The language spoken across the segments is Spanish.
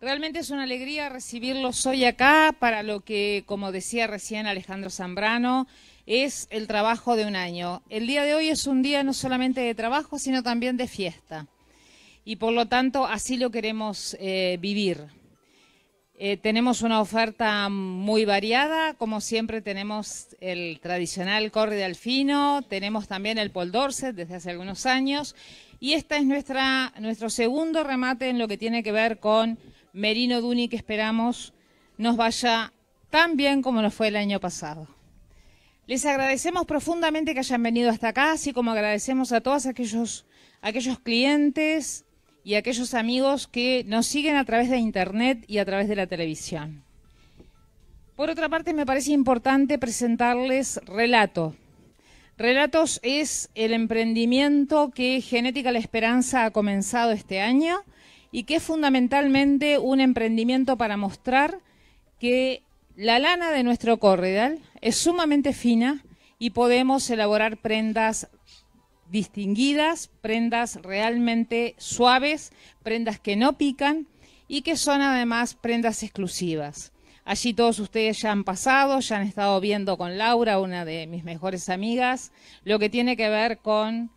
Realmente es una alegría recibirlos hoy acá para lo que, como decía recién Alejandro Zambrano, es el trabajo de un año. El día de hoy es un día no solamente de trabajo, sino también de fiesta. Y por lo tanto, así lo queremos eh, vivir. Eh, tenemos una oferta muy variada, como siempre tenemos el tradicional corre de alfino, tenemos también el pol Dorset desde hace algunos años y este es nuestra, nuestro segundo remate en lo que tiene que ver con Merino Duni que esperamos nos vaya tan bien como nos fue el año pasado. Les agradecemos profundamente que hayan venido hasta acá, así como agradecemos a todos aquellos, clientes y aquellos amigos que nos siguen a través de Internet y a través de la televisión. Por otra parte, me parece importante presentarles Relato. Relatos es el emprendimiento que Genética La Esperanza ha comenzado este año y que es fundamentalmente un emprendimiento para mostrar que la lana de nuestro corredal es sumamente fina y podemos elaborar prendas distinguidas, prendas realmente suaves, prendas que no pican y que son además prendas exclusivas. Allí todos ustedes ya han pasado, ya han estado viendo con Laura, una de mis mejores amigas, lo que tiene que ver con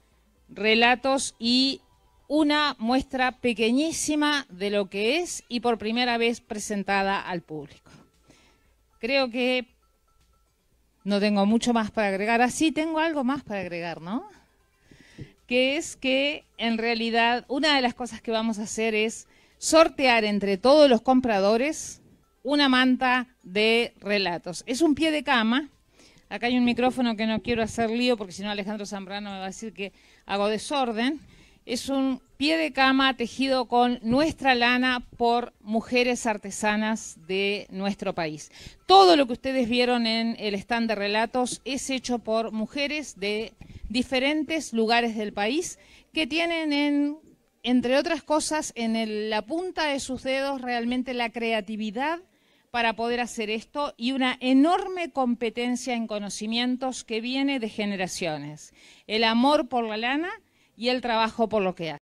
relatos y una muestra pequeñísima de lo que es y por primera vez presentada al público. Creo que no tengo mucho más para agregar. Así ah, tengo algo más para agregar, ¿no? Que es que en realidad una de las cosas que vamos a hacer es sortear entre todos los compradores una manta de relatos. Es un pie de cama. Acá hay un micrófono que no quiero hacer lío porque si no Alejandro Zambrano me va a decir que hago desorden es un pie de cama tejido con nuestra lana por mujeres artesanas de nuestro país. Todo lo que ustedes vieron en el stand de relatos es hecho por mujeres de diferentes lugares del país que tienen entre otras cosas, en la punta de sus dedos realmente la creatividad para poder hacer esto y una enorme competencia en conocimientos que viene de generaciones. El amor por la lana y el trabajo por lo que hace.